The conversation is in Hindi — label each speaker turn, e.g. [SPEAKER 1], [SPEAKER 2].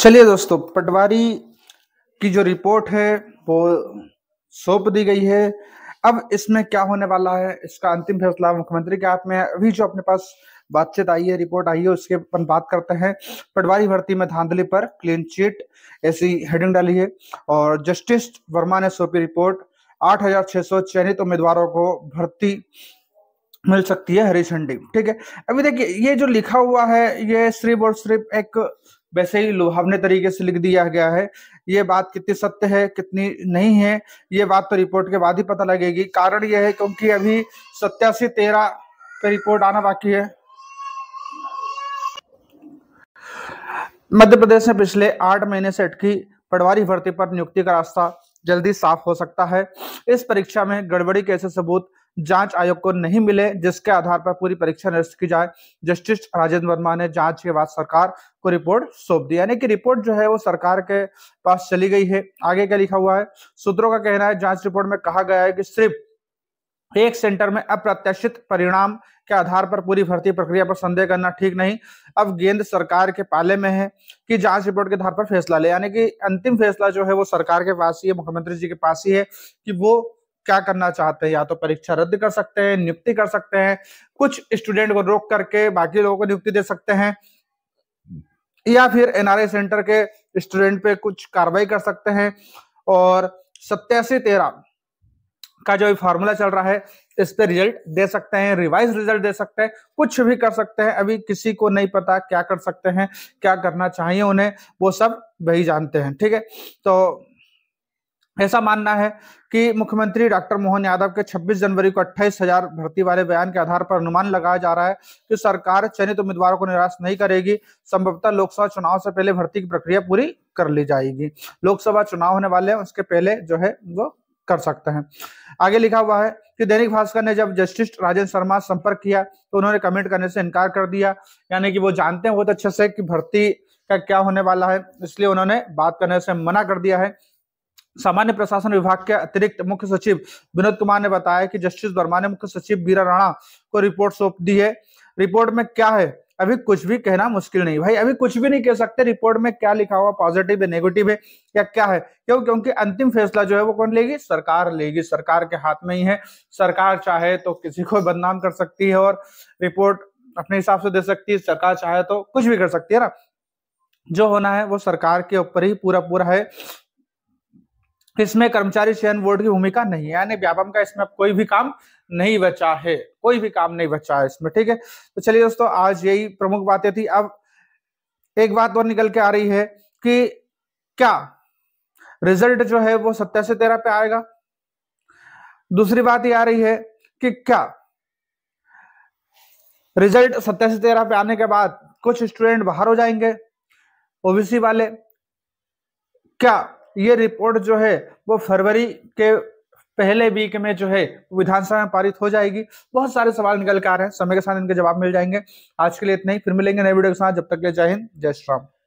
[SPEAKER 1] चलिए दोस्तों पटवारी की जो रिपोर्ट है वो सौंप दी गई है अब इसमें क्या होने वाला है इसका अंतिम फैसला मुख्यमंत्री के हाथ में है अभी जो अपने पास बातचीत आई है रिपोर्ट आई है उसके अपन बात करते हैं पटवारी भर्ती में धांधली पर क्लीन चिट ऐसी हेडिंग डाली है और जस्टिस वर्मा ने सौंपी रिपोर्ट 8,600 चयनित उम्मीदवारों को भर्ती मिल सकती है हरी झंडी ठीक है अभी देखिए ये जो लिखा हुआ है ये सिर्फ और सिर्फ एक वैसे ही लुभावने तरीके से लिख दिया गया है ये बात कितनी सत्य है कितनी नहीं है ये बात तो रिपोर्ट के बाद ही पता लगेगी कारण यह है क्योंकि अभी सत्यासी तेरह पे रिपोर्ट आना बाकी है मध्य प्रदेश में पिछले आठ महीने से अटकी पटवारी भर्ती पर नियुक्ति का रास्ता जल्दी साफ हो सकता है इस परीक्षा में गड़बड़ी के ऐसे सबूत जांच आयोग को नहीं मिले जिसके आधार पर पूरी परीक्षा निरस्त की जाए जस्टिस राजेंद्र वर्मा ने जांच के बाद सरकार को रिपोर्ट सौंप दी यानी कि रिपोर्ट जो है वो सरकार के पास चली गई है आगे क्या लिखा हुआ है सूत्रों का कहना है जांच रिपोर्ट में कहा गया है कि सिर्फ एक सेंटर में अप्रत्याशित परिणाम के आधार पर पूरी भर्ती प्रक्रिया पर संदेह करना ठीक नहीं अब गेंद सरकार के पाले में है कि जांच रिपोर्ट के आधार पर फैसला ले यानी कि अंतिम फैसला जो है वो सरकार के पास ही है मुख्यमंत्री जी के पास ही है कि वो क्या करना चाहते हैं या तो परीक्षा रद्द कर सकते हैं नियुक्ति कर सकते हैं कुछ स्टूडेंट को रोक करके बाकी लोगों को नियुक्ति दे सकते हैं या फिर एनआरआई सेंटर के स्टूडेंट पे कुछ कार्रवाई कर सकते हैं और सत्यासी तेरह का जो फॉर्मूला चल रहा है इस पे रिजल्ट दे सकते हैं रिवाइज रिजल्ट दे सकते हैं कुछ भी कर सकते हैं अभी किसी को नहीं पता क्या कर सकते हैं क्या करना चाहिए उन्हें वो सब वही जानते हैं ठीक है तो ऐसा मानना है कि मुख्यमंत्री डॉक्टर मोहन यादव के 26 जनवरी को अट्ठाईस हजार भर्ती वाले बयान के आधार पर अनुमान लगाया जा रहा है कि सरकार चयनित उम्मीदवारों को निराश नहीं करेगी संभवतः लोकसभा चुनाव से पहले भर्ती की प्रक्रिया पूरी कर ली जाएगी लोकसभा चुनाव होने वाले हैं उसके पहले जो है वो कर सकते हैं आगे लिखा हुआ है कि दैनिक भास्कर ने जब जस्टिस राजेंद्र शर्मा संपर्क किया तो उन्होंने कमेंट करने से इनकार कर दिया यानी कि वो जानते हैं बहुत अच्छे से कि भर्ती का क्या होने वाला है इसलिए उन्होंने बात करने से मना कर दिया है सामान्य प्रशासन विभाग के अतिरिक्त मुख्य सचिव विनोद कुमार ने बताया कि जस्टिस वर्मा ने मुख्य सचिव बीरा राणा को रिपोर्ट सौंप दी है रिपोर्ट में क्या है अभी कुछ भी कहना मुश्किल नहीं भाई अभी कुछ भी नहीं कह सकते रिपोर्ट में क्या लिखा हुआ पॉजिटिव है नेगेटिव है या क्या है क्यों क्योंकि अंतिम फैसला जो है वो कौन लेगी सरकार लेगी सरकार के हाथ में ही है सरकार चाहे तो किसी को बदनाम कर सकती है और रिपोर्ट अपने हिसाब से दे सकती है सरकार चाहे तो कुछ भी कर सकती है ना जो होना है वो सरकार के ऊपर ही पूरा पूरा है इसमें कर्मचारी चयन बोर्ड की भूमिका नहीं है यानी व्यापम का इसमें कोई भी काम नहीं बचा है कोई भी काम नहीं बचा है इसमें ठीक है तो चलिए दोस्तों आज यही प्रमुख बातें थी अब एक बात और निकल के आ रही है कि क्या रिजल्ट जो है वो सत्ता से तेरह पे आएगा दूसरी बात ये आ रही है कि क्या रिजल्ट सत्ता से तेरह पे आने के बाद कुछ स्टूडेंट बाहर हो जाएंगे ओबीसी वाले क्या ये रिपोर्ट जो है वो फरवरी के पहले वीक में जो है विधानसभा में पारित हो जाएगी बहुत सारे सवाल निकल के आ रहे हैं समय के साथ इनके जवाब मिल जाएंगे आज के लिए इतना ही फिर मिलेंगे नए वीडियो के साथ जब तक के जय हिंद जय श्री राम